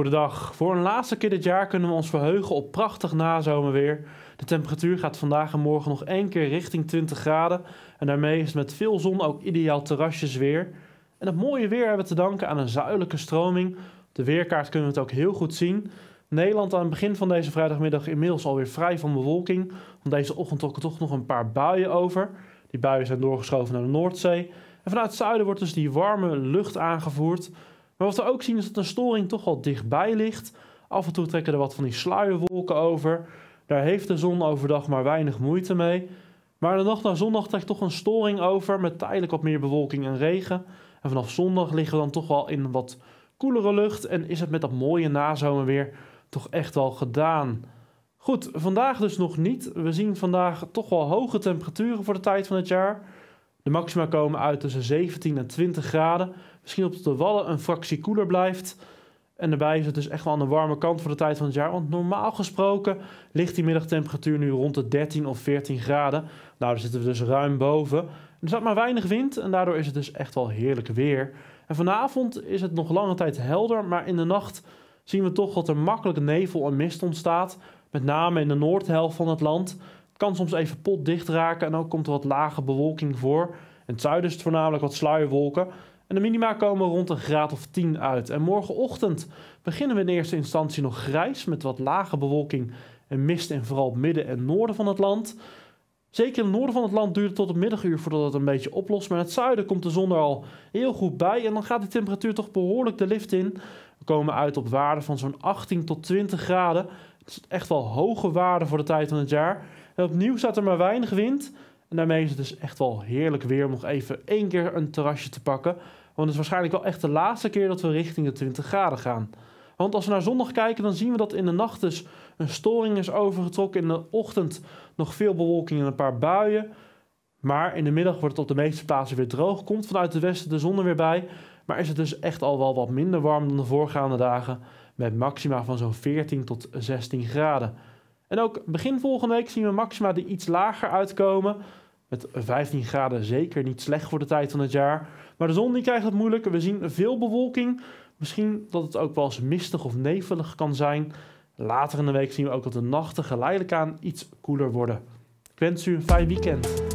voor de dag. Voor een laatste keer dit jaar kunnen we ons verheugen op prachtig nazomerweer. De temperatuur gaat vandaag en morgen nog één keer richting 20 graden. En daarmee is het met veel zon ook ideaal terrasjesweer. En het mooie weer hebben we te danken aan een zuidelijke stroming. Op de weerkaart kunnen we het ook heel goed zien. Nederland aan het begin van deze vrijdagmiddag inmiddels alweer vrij van bewolking. Want deze ochtend trokken toch nog een paar buien over. Die buien zijn doorgeschoven naar de Noordzee. En vanuit het zuiden wordt dus die warme lucht aangevoerd. Maar wat we ook zien is dat een storing toch wel dichtbij ligt. Af en toe trekken er wat van die sluierwolken over. Daar heeft de zon overdag maar weinig moeite mee. Maar de nacht naar zondag trekt toch een storing over met tijdelijk wat meer bewolking en regen. En vanaf zondag liggen we dan toch wel in wat koelere lucht en is het met dat mooie nazomerweer toch echt wel gedaan. Goed, vandaag dus nog niet. We zien vandaag toch wel hoge temperaturen voor de tijd van het jaar. De maxima komen uit tussen 17 en 20 graden. Misschien op de wallen een fractie koeler blijft. En daarbij is het dus echt wel aan de warme kant voor de tijd van het jaar. Want normaal gesproken ligt die middagtemperatuur nu rond de 13 of 14 graden. Nou, daar zitten we dus ruim boven. Er zat maar weinig wind en daardoor is het dus echt wel heerlijk weer. En vanavond is het nog lange tijd helder, maar in de nacht zien we toch dat er makkelijk nevel en mist ontstaat. Met name in de noordhelft van het land. Kan soms even pot dicht raken en ook komt er wat lage bewolking voor. In het zuiden is het voornamelijk wat sluierwolken. En de minima komen rond een graad of 10 uit. En morgenochtend beginnen we in eerste instantie nog grijs met wat lage bewolking en mist en vooral het midden en noorden van het land. Zeker in het noorden van het land duurt het tot het middaguur voordat het een beetje oplost. Maar in het zuiden komt de zon er al heel goed bij. En dan gaat de temperatuur toch behoorlijk de lift in. We komen uit op waarden van zo'n 18 tot 20 graden is echt wel hoge waarde voor de tijd van het jaar. En opnieuw staat er maar weinig wind. En daarmee is het dus echt wel heerlijk weer om nog even één keer een terrasje te pakken. Want het is waarschijnlijk wel echt de laatste keer dat we richting de 20 graden gaan. Want als we naar zondag kijken, dan zien we dat in de nacht dus een storing is overgetrokken. In de ochtend nog veel bewolking en een paar buien. Maar in de middag wordt het op de meeste plaatsen weer droog. Komt vanuit het westen de zon er weer bij. Maar is het dus echt al wel wat minder warm dan de voorgaande dagen met maxima van zo'n 14 tot 16 graden. En ook begin volgende week zien we maxima die iets lager uitkomen. Met 15 graden zeker niet slecht voor de tijd van het jaar. Maar de zon die krijgt het moeilijk. We zien veel bewolking. Misschien dat het ook wel eens mistig of nevelig kan zijn. Later in de week zien we ook dat de nachten geleidelijk aan iets koeler worden. Ik wens u een fijn weekend.